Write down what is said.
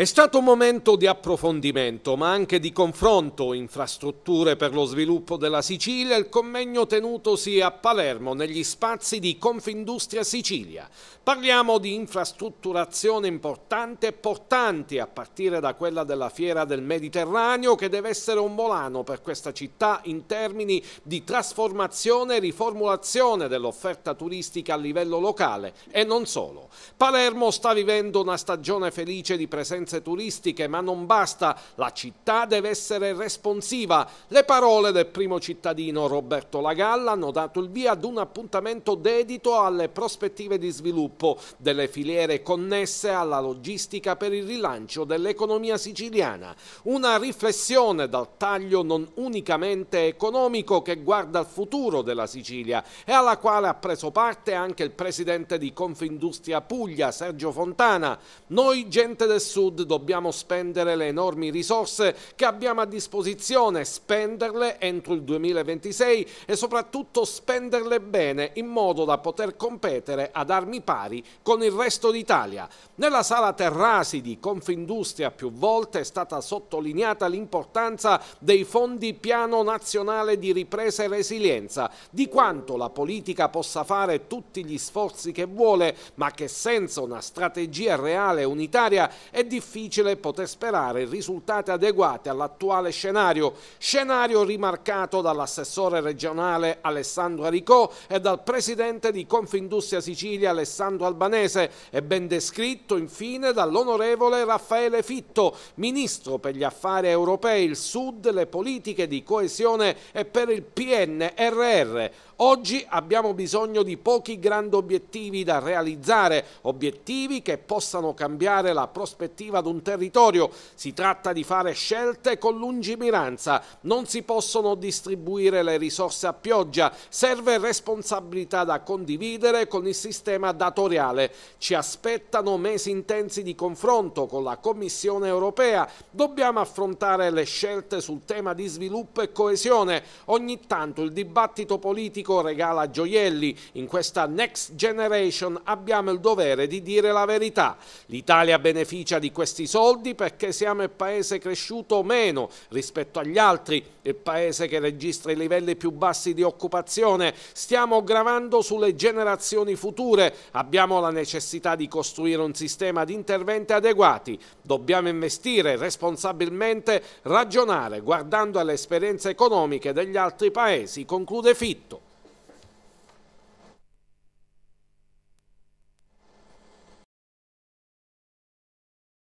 È stato un momento di approfondimento, ma anche di confronto, infrastrutture per lo sviluppo della Sicilia, il convegno tenutosi a Palermo negli spazi di Confindustria Sicilia. Parliamo di infrastrutturazione importante e portanti, a partire da quella della Fiera del Mediterraneo, che deve essere un volano per questa città in termini di trasformazione e riformulazione dell'offerta turistica a livello locale e non solo. Palermo sta vivendo una stagione felice di presenza esperienze turistiche, ma non basta, la città deve essere responsiva. Le parole del primo cittadino Roberto Lagalla hanno dato il via ad un appuntamento dedito alle prospettive di sviluppo delle filiere connesse alla logistica per il rilancio dell'economia siciliana. Una riflessione dal taglio non unicamente economico che guarda al futuro della Sicilia e alla quale ha preso parte anche il presidente di Confindustria Puglia, Sergio Fontana. Noi gente del Sud dobbiamo spendere le enormi risorse che abbiamo a disposizione, spenderle entro il 2026 e soprattutto spenderle bene in modo da poter competere ad armi pari con il resto d'Italia. Nella sala Terrasi di Confindustria più volte è stata sottolineata l'importanza dei fondi Piano Nazionale di Ripresa e Resilienza, di quanto la politica possa fare tutti gli sforzi che vuole, ma che senza una strategia reale e unitaria è difficile difficile poter sperare risultati adeguati all'attuale scenario, scenario rimarcato dall'assessore regionale Alessandro Aricò e dal presidente di Confindustria Sicilia Alessandro Albanese e ben descritto infine dall'onorevole Raffaele Fitto, ministro per gli affari europei, il Sud, le politiche di coesione e per il PNRR. Oggi abbiamo bisogno di pochi grandi obiettivi da realizzare, obiettivi che possano cambiare la prospettiva di un territorio. Si tratta di fare scelte con lungimiranza, non si possono distribuire le risorse a pioggia, serve responsabilità da condividere con il sistema datoriale. Ci aspettano mesi intensi di confronto con la Commissione europea, dobbiamo affrontare le scelte sul tema di sviluppo e coesione. Ogni tanto il dibattito politico Federico regala gioielli. In questa Next Generation abbiamo il dovere di dire la verità. L'Italia beneficia di questi soldi perché siamo il paese cresciuto meno rispetto agli altri, il paese che registra i livelli più bassi di occupazione. Stiamo gravando sulle generazioni future. Abbiamo la necessità di costruire un sistema di interventi adeguati. Dobbiamo investire responsabilmente, ragionare guardando alle esperienze economiche degli altri paesi, conclude Fitto.